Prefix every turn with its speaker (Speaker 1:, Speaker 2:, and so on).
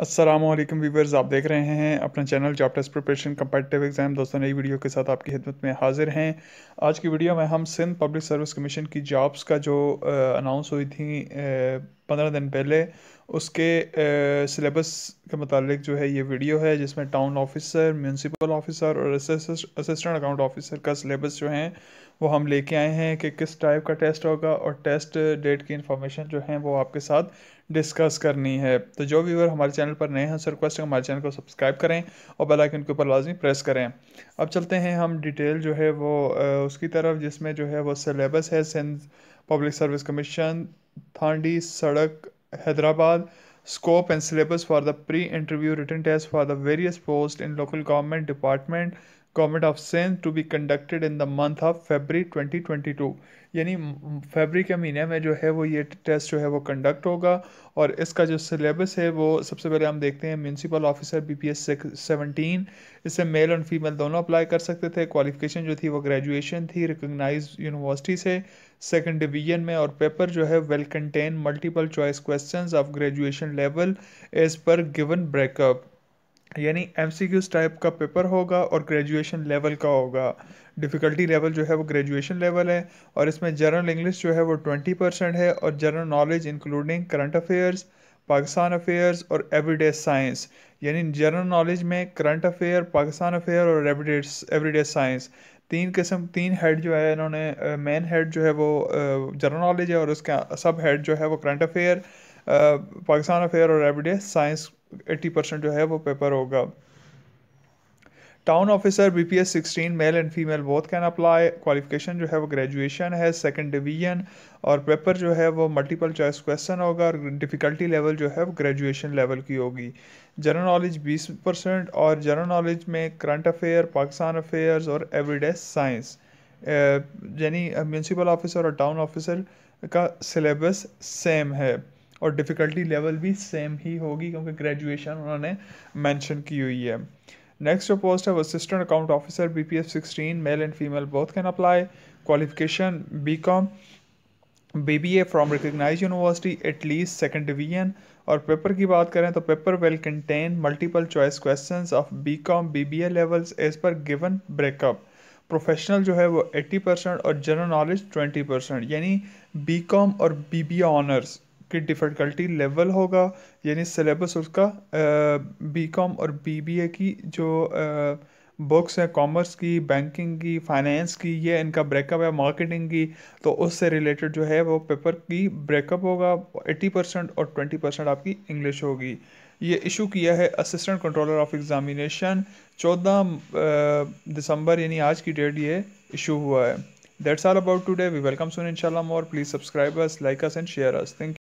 Speaker 1: Aslam viewers आप देख रहे हैं अपना channel job test preparation competitive exam दोस्तों नई वीडियो के साथ आपकी खिदमत में हाजिर हैं आज की वीडियो में हम सिंध पब्लिक सर्विस कमीशन की जॉब्स का जो अनाउंस हुई थी पंद्रह दिन पहले उसके सिलेबस के मतलब जो है ये वीडियो है जिसमें टाउन ऑफिसर म्यूनसिपल ऑफिसर और असिस्टेंट अकाउंट ऑफिसर का सिलेबस जो है वो हम लेके आए हैं कि किस टाइप का टेस्ट होगा और टेस्ट डेट की इंफॉर्मेशन जो है वो आपके साथ डिस्कस करनी है तो जो व्यूअर हमारे चैनल पर नए हैं उनसे रिक्वेस्ट है हमारे चैनल को सब्सक्राइब करें और बेल आइकन के ऊपर लाजमी प्रेस करें अब चलते हैं हम डिटेल जो है वो उसकी तरफ जिसमें जो है वो सिलेबस है Sindh public service commission Thandi Sarak Hyderabad scope and syllabus for the pre interview written test for the various post in local government department government of sense to be conducted in the month of February 2022 यानी फेबरी के महीने में जो है वो ये test जो है वो कंडक्ट होगा और इसका जो सिलेबस है वो सबसे पहले हम देखते हैं municipal officer B P S seventeen इससे मेल और फीमेल दोनों अप्लाई कर सकते थे क्वालिफिकेशन जो थी वो ग्रेजुएशन थी रिकोगनाइज यूनिवर्सिटी से सेकेंड डिवीजन में और पेपर जो है will contain multiple choice questions of graduation level as per given breakup यानी एम टाइप का पेपर होगा और ग्रेजुएशन लेवल का होगा डिफ़िकल्टी लेवल जो है वो ग्रेजुएशन लेवल है और इसमें जनरल इंग्लिश जो है वो ट्वेंटी परसेंट है और general knowledge including current affairs Pakistan affairs और एवरीडे साइंस यानी जनरल नॉलेज में करंट अफेयर पाकिस्तान अफेयर और एवरीडे एवरीडे साइंस तीन किस्म तीन हेड जो है इन्होंने मेन हेड जो है वो जनरल नॉलेज है और उसका सब हेड जो है वो करंट अफेयर पाकिस्तान अफेयर और एवरीडे साइंस एट्टी परसेंट जो है वो पेपर होगा town officer B P S sixteen male and female both can apply qualification जो है वो ग्रेजुएशन है सेकेंड डिवीजन और पेपर जो है वो मल्टीपल चॉइस क्वेश्चन होगा और डिफ़िकल्टी लेवल जो है वो ग्रेजुएशन लेवल की होगी जनरल नॉलेज बीस परसेंट और जनरल नॉलेज में करंट अफेयर पाकिस्तान अफेयर्स और एवरीडे साइंस यानी म्यूनसिपल ऑफिसर और टाउन ऑफिसर का सिलेबस सेम है और डिफ़िकल्टी लेवल भी सेम ही होगी क्योंकि ग्रेजुएशन उन्होंने मेंशन की हुई है नेक्स्ट जो पोस्ट है वो assistant account officer B P F sixteen male and female both can apply qualification B com B B A from recognise university at least second division और पेपर की बात करें तो paper will contain multiple choice question of B com B B A levels as per given breakup professional जो है वो 80 percent और general knowledge 20 percent यानी बी कॉम और बी बी ऑनर्स की डिफ़िकल्टी लेवल होगा यानी सिलेबस उसका बी कॉम और बी बी ए की जो बुक्स हैं कॉमर्स की बैंकिंग की फाइनेंस की ये इनका ब्रेकअप है मार्केटिंग की तो उससे रिलेटेड जो है वो पेपर की ब्रेकअप होगा एट्टी परसेंट और ट्वेंटी परसेंट आपकी इंग्लिश होगी ये इशू किया है असिस्टेंट कंट्रोलर ऑफ एग्ज़ामिनेशन चौदह दिसंबर यानी आज की डेट ये इशू हुआ है that's all about today we welcome soon इंशाल्लाह more please subscribe us like us and share us thank